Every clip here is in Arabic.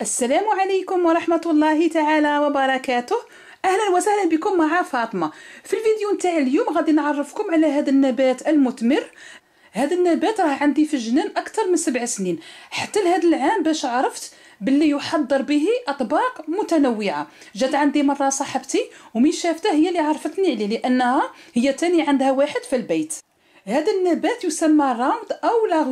السلام عليكم ورحمة الله تعالى وبركاته اهلا وسهلا بكم مع فاطمه في الفيديو نتاع اليوم غادي نعرفكم على هذا النبات المثمر هذا النبات راه عندي في الجنان اكثر من سبع سنين حتى لهذا العام باش عرفت باللي يحضر به اطباق متنوعه جات عندي مره صاحبتي ومن شافته هي اللي عرفتني عليه لانها هي تاني عندها واحد في البيت هذا النبات يسمى راوند او لا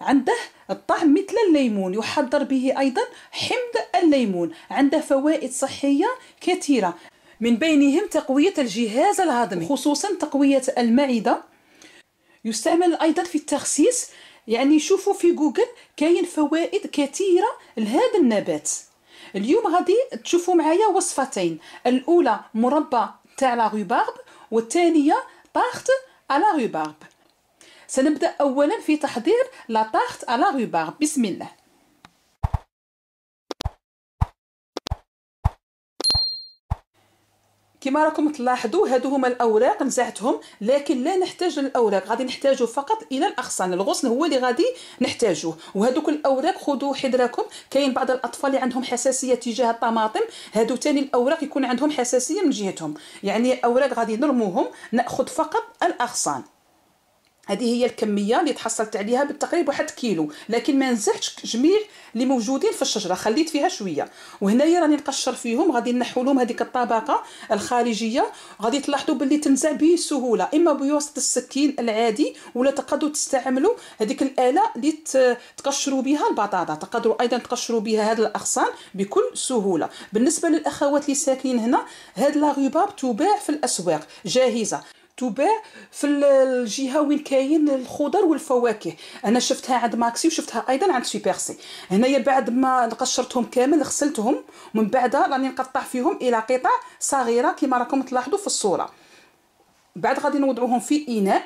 عنده الطعم مثل الليمون يحضر به أيضا حمض الليمون عنده فوائد صحية كثيرة من بينهم تقوية الجهاز الهضمي خصوصا تقوية المعدة يستعمل أيضا في التخسيس يعني شوفوا في جوجل كاين فوائد كثيرة لهذا النبات اليوم غادي تشوفوا معايا وصفتين الأولى مربى تاع لا والثانية طاخت على سنبدأ أولا في تحضير طارت على روبار بسم الله كما راكم تلاحظوا هادو هما الاوراق نزعتهم لكن لا نحتاج للاوراق غادي نحتاجو فقط الى الاغصان الغصن هو اللي غادي نحتاجوه وهذوك الاوراق خذوا حذركم كاين بعض الاطفال اللي عندهم حساسيه تجاه الطماطم هادو تاني الاوراق يكون عندهم حساسيه من جهتهم يعني اوراق غادي نرموهم ناخذ فقط الاغصان هذه هي الكميه اللي تحصلت عليها بالتقريب واحد كيلو لكن ما نزعتش جميع اللي موجودين في الشجره خليت فيها شويه وهنايا راني نقشر فيهم غادي نحو لهم هذيك الطبقه الخارجيه غادي تلاحظوا باللي تنزع بسهوله اما بواسطه السكين العادي ولا تقدروا تستعملوا هذيك الاله اللي تقشروا بها البطاطا تقدروا ايضا تقشروا بها هذا الاغصان بكل سهوله بالنسبه للاخوات اللي ساكنين هنا هاد لا تباع في الاسواق جاهزه تباع في الجهه وين كاين الخضر والفواكه انا شفتها عند ماكسي وشفتها ايضا عند سوبر سي هنايا بعد ما قشرتهم كامل غسلتهم ومن بعد راني نقطع فيهم الى قطع صغيره كما راكم تلاحظوا في الصوره بعد غادي نوضعوهم في اناء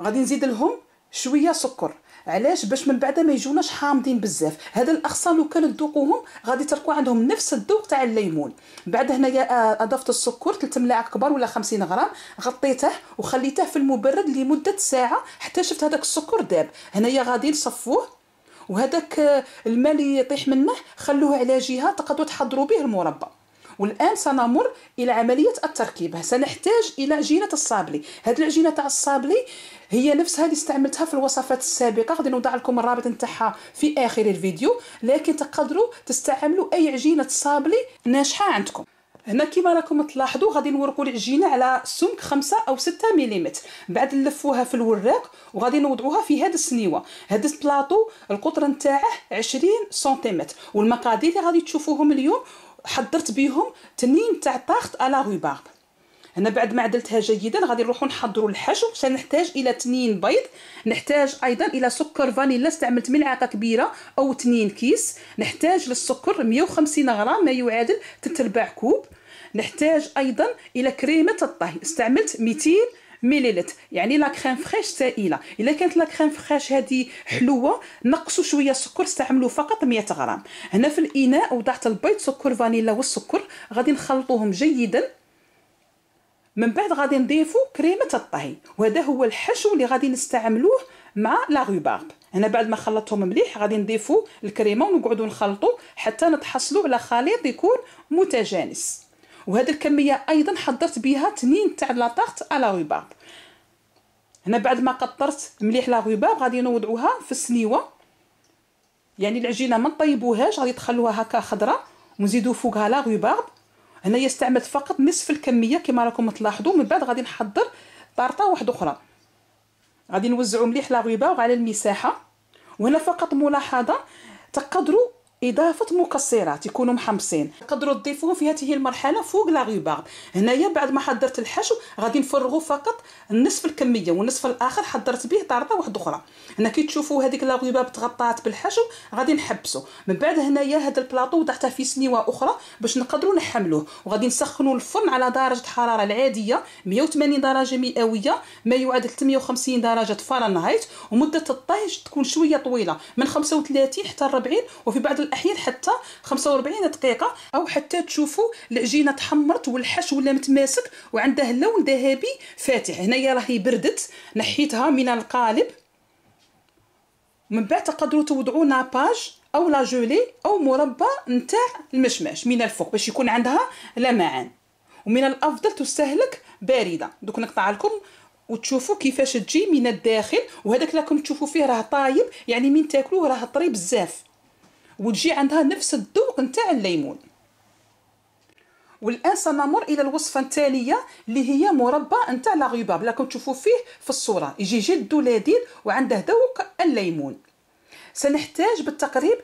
غادي نزيد لهم شويه سكر علاش باش من بعد ما يجوناش حامضين بزاف هذا الاخصى لو كان تذوقوهم غادي تلقوا عندهم نفس الذوق تاع الليمون بعد هنايا آه، اضفت السكر 3 ملاعق كبار ولا 50 غرام غطيته وخليته في المبرد لمده ساعه حتى شفت هذاك السكر داب هنايا غادي نصفوه وهذاك آه، الماء اللي يطيح منه خلوه على جهه تقدروا تحضروا به المربى والان سنمر الى عمليه التركيب سنحتاج الى عجينه الصابلي هذه العجينه تاع الصابلي هي نفسها اللي استعملتها في الوصفات السابقه غادي نوضع لكم الرابط نتاعها في اخر الفيديو لكن تقدروا تستعملوا اي عجينه صابلي ناجحه عندكم هنا كما راكم تلاحظوا غادي نوركوا العجينه على سمك 5 او 6 ملم بعد نلفوها في الوراق وغادي نوضعوها في هذا السنيوه هذا البلاطو القطر نتاعه 20 سنتيمتر والمقادير اللي غادي تشوفوهم اليوم حضرت بيهم تنين تاع طاخت الا غوبارب هنا بعد ما عدلتها جيدا غادي نروحو نحضروا الحشو سنحتاج الى تنين بيض نحتاج ايضا الى سكر فانيلا استعملت ملعقه كبيره او تنين كيس نحتاج للسكر 150 غرام ما يعادل 3 كوب نحتاج ايضا الى كريمه الطهي استعملت 200 مليلتر يعني لا كريم فريش سائله الا كانت لا كريم فريش هذه حلوه نقصوا شويه السكر استعملوا فقط 100 غرام هنا في الاناء وضعت البيض سكر فانيلا والسكر غادي نخلطوهم جيدا من بعد غادي نضيفوا كريمه الطهي وهذا هو الحشو اللي غادي نستعملوه مع لا غوبارب هنا بعد ما خلطتهم مليح غادي نضيفوا الكريمه ونقعدوا نخلطوا حتى نتحصلوا على خليط يكون متجانس وهذه الكميه ايضا حضرت بها تنين تاع لاطارت على غباب هنا بعد ما قطرت مليح لا غباب غادي نوضعوها في السنيوه يعني العجينه ما نطيبوهاش غادي تخلوها هكا خضراء ونزيدو فوقها لا غباب هنايا استعملت فقط نصف الكميه كما راكم تلاحظوا من بعد غادي نحضر طارطه واحده اخرى غادي نوزعو مليح لا غباب على المساحه وهنا فقط ملاحظه تقدروا اضافه مكسرات يكونوا محمصين تقدروا تضيفوهم في هذه المرحله فوق لا غيبارب هنايا بعد ما حضرت الحشو غادي نفرغوا فقط نصف الكميه والنصف الاخر حضرت به طارطه واحده اخرى هنا كي تشوفوا هذيك لا تغطات بالحشو غادي نحبسوا من بعد هنايا هذا البلاطو وضعته في سنيوه اخرى باش نقدروا نحملوه وغادي نسخنوا الفرن على درجه حراره العاديه 180 درجه مئويه ما يعادل 350 درجه فهرنهايت ومده الطهي تكون شويه طويله من 35 حتى 40 وفي بعض الاحيان حتى 45 دقيقه او حتى تشوفوا العجينه تحمرت والحش ولا متماسك وعندها اللون ذهبي فاتح هنايا راهي بردت نحيتها من القالب من بعد تقدروا توضعوا ناباج او لا جولي او مربى نتاع المشماش من الفوق باش يكون عندها لمعان ومن الافضل تستهلك بارده دوك نقطع لكم وتشوفوا كيفاش تجي من الداخل وهذاك راكم تشوفوا فيه راه طايب يعني من تاكلوه راه طري بزاف وتجي عندها نفس الذوق نتاع الليمون والان سنمر الى الوصفه التاليه اللي هي مربى نتاع لا غيباب راكم تشوفوا فيه في الصوره يجي جد لذيذ وعنده ذوق الليمون سنحتاج بالتقريب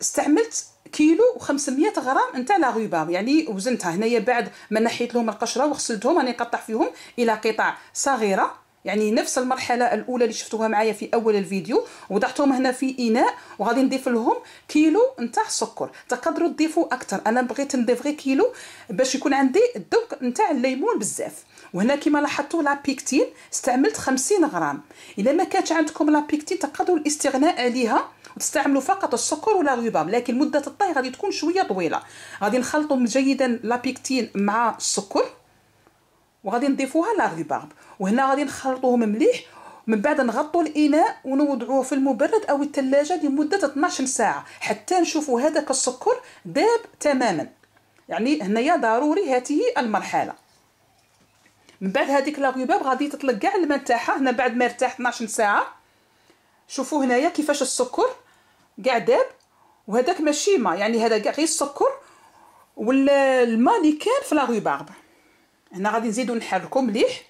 استعملت كيلو و500 غرام نتاع لا غيباب يعني وزنتها هنايا بعد ما نحيت لهم القشره وغسلتهم راني نقطع فيهم الى قطع صغيره يعني نفس المرحله الاولى اللي شفتوها معايا في اول الفيديو وضعتهم هنا في اناء وغادي نضيف لهم كيلو نتاع السكر تقدروا تضيفوا اكثر انا بغيت نضيف غير كيلو باش يكون عندي الذوق نتاع الليمون بزاف وهنا كما لاحظتوا لا بيكتين استعملت 50 غرام الا ما كانتش عندكم لا بيكتين تقدروا الاستغناء عليها وتستعملوا فقط السكر ولا غيبام لكن مده الطهي غادي تكون شويه طويله غادي نخلطوا جيدا لا بيكتين مع السكر وغادي نضيفوها لا غيبارب وهنا غادي نخلطوهم مليح من بعد نغطوا الاناء ونوضعوه في المبرد او الثلاجه لمده 12 ساعه حتى نشوفوا هذاك السكر داب تماما يعني هنايا ضروري هذه المرحله من بعد هذيك لا غادي تطلق كاع الماء تاعها هنا بعد ما ارتاح 12 ساعه شوفوا هنايا كيفاش السكر كاع داب وهذاك ماشي ما يعني هذا كاع غير السكر والماء اللي كان في لا غيبارب هنا غادي نزيدو نحركو مليح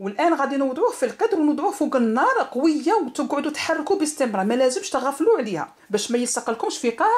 والان غادي نوضعوه في القدر ونوضعوه فوق النار قويه وتقعدوا تحركوا باستمرار ما لازمش تغفلوا عليها باش ما يلصق لكمش في قاع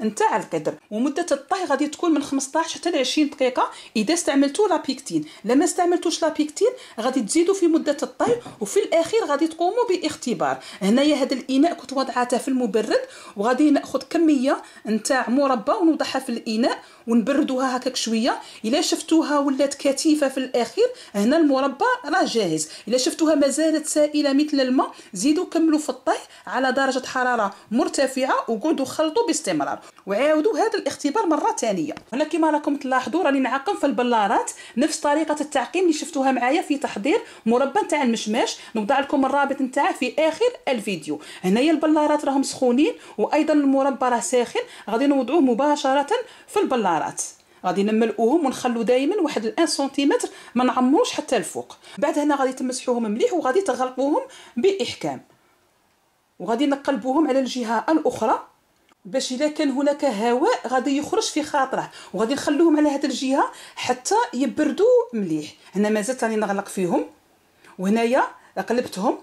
نتاع القدر ومده الطهي غادي تكون من 15 حتى ل 20 دقيقه اذا استعملتوا لابيكتين لا ما استعملتوش لابيكتين غادي تزيدوا في مده الطهي وفي الاخير غادي تقوموا باختبار هنايا هذا الاناء كنت وضعته في المبرد وغادي ناخذ كميه نتاع مربى ونوضعها في الاناء ونبردوها هكاك شويه الا شفتوها ولات كثيفه في الاخير هنا المربى راه جاهز الا شفتوها مازالت سائله مثل الماء زيدوا كملوا في الطهي على درجه حراره مرتفعه وقعدوا خلطوا باستمرار وعاودوا هذا الاختبار مره ثانيه هنا كما راكم تلاحظوا راني نعقم في البلارات نفس طريقه التعقيم اللي شفتوها معايا في تحضير مربى نتاع المشماش نوضع لكم الرابط نتاعه في اخر الفيديو هنايا البلارات راهم سخونين وايضا المربى راه ساخن غادي نوضعوه مباشره في البلارات غادي نملؤهم ونخلو دائما واحد الان سنتيمتر ما نعمروش حتى الفوق بعد هنا غادي تمسحوهم مليح وغادي تغلقوهم باحكام وغادي نقلبوهم على الجهه الاخرى باش الا كان هناك هواء غادي يخرج في خاطره وغادي نخلوهم على هذه الجهه حتى يبردوا مليح هنا مازال ثاني نغلق فيهم وهنايا قلبتهم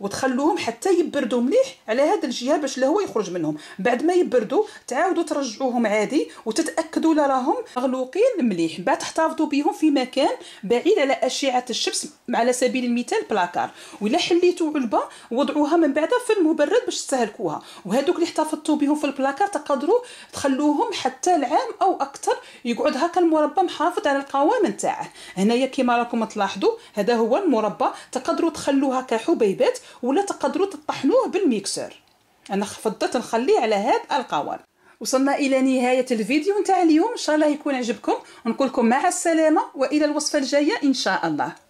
وتخلوهم حتى يبردوا مليح على هذا الجهه باش الهواء يخرج منهم بعد ما يبردوا تعاودوا ترجعوهم عادي وتتاكدوا راهم مغلوقين مليح بعد تحتفظوا بهم في مكان بعيد على اشعه الشمس على سبيل المثال بلاكار ولا حليتوا علبه وضعوها من بعدها في المبرد باش تستهلكوها وهذوك اللي احتفظتوا بهم في البلاكار تقدروا تخلوهم حتى العام او اكثر يقعد هكا المربى محافظ على القوام نتاعه هنايا كما راكم تلاحظوا هذا هو المربى تقدروا تخلوها كحبيبات ولا تقدروا تطحنوه بالميكسر انا فضلت نخليه على هذا القوام وصلنا الى نهايه الفيديو نتاع اليوم ان شاء الله يكون عجبكم نقول لكم مع السلامه والى الوصفه الجايه ان شاء الله